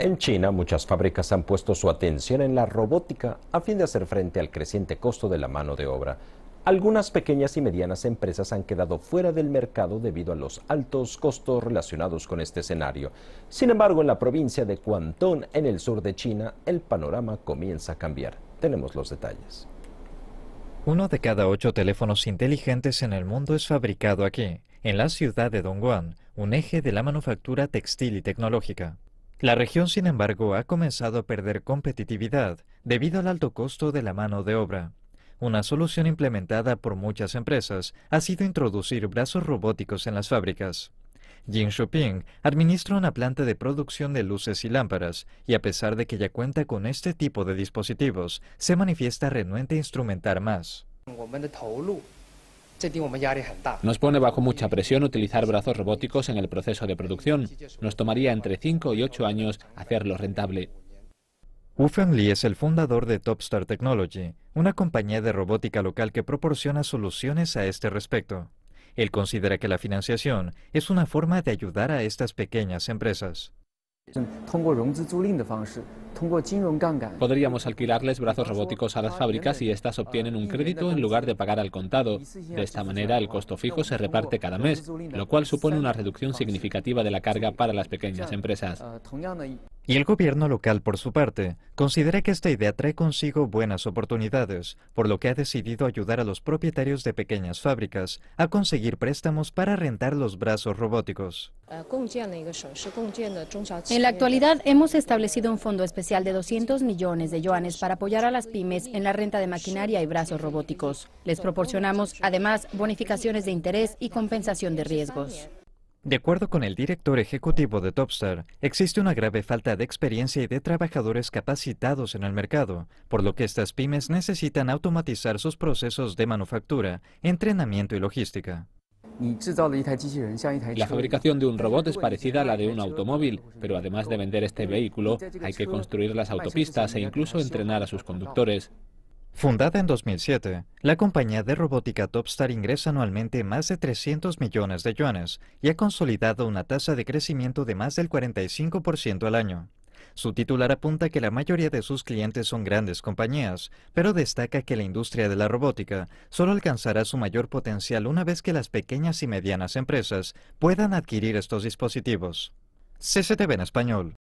En China, muchas fábricas han puesto su atención en la robótica a fin de hacer frente al creciente costo de la mano de obra. Algunas pequeñas y medianas empresas han quedado fuera del mercado debido a los altos costos relacionados con este escenario. Sin embargo, en la provincia de Guangdong, en el sur de China, el panorama comienza a cambiar. Tenemos los detalles. Uno de cada ocho teléfonos inteligentes en el mundo es fabricado aquí, en la ciudad de Dongguan, un eje de la manufactura textil y tecnológica. La región, sin embargo, ha comenzado a perder competitividad debido al alto costo de la mano de obra. Una solución implementada por muchas empresas ha sido introducir brazos robóticos en las fábricas. Jin Shuping administra una planta de producción de luces y lámparas, y a pesar de que ya cuenta con este tipo de dispositivos, se manifiesta renuente a instrumentar más. Nos pone bajo mucha presión utilizar brazos robóticos en el proceso de producción. Nos tomaría entre 5 y 8 años hacerlo rentable. Wu Lee es el fundador de Topstar Technology, una compañía de robótica local que proporciona soluciones a este respecto. Él considera que la financiación es una forma de ayudar a estas pequeñas empresas. Podríamos alquilarles brazos robóticos a las fábricas y éstas obtienen un crédito en lugar de pagar al contado. De esta manera, el costo fijo se reparte cada mes, lo cual supone una reducción significativa de la carga para las pequeñas empresas. Y el gobierno local, por su parte, considera que esta idea trae consigo buenas oportunidades, por lo que ha decidido ayudar a los propietarios de pequeñas fábricas a conseguir préstamos para rentar los brazos robóticos. Ah, en la actualidad hemos establecido un fondo especial de 200 millones de yuanes para apoyar a las pymes en la renta de maquinaria y brazos robóticos. Les proporcionamos, además, bonificaciones de interés y compensación de riesgos. De acuerdo con el director ejecutivo de Topstar, existe una grave falta de experiencia y de trabajadores capacitados en el mercado, por lo que estas pymes necesitan automatizar sus procesos de manufactura, entrenamiento y logística. La fabricación de un robot es parecida a la de un automóvil, pero además de vender este vehículo, hay que construir las autopistas e incluso entrenar a sus conductores. Fundada en 2007, la compañía de robótica Topstar ingresa anualmente más de 300 millones de yuanes y ha consolidado una tasa de crecimiento de más del 45% al año. Su titular apunta que la mayoría de sus clientes son grandes compañías, pero destaca que la industria de la robótica solo alcanzará su mayor potencial una vez que las pequeñas y medianas empresas puedan adquirir estos dispositivos. CCTV en español.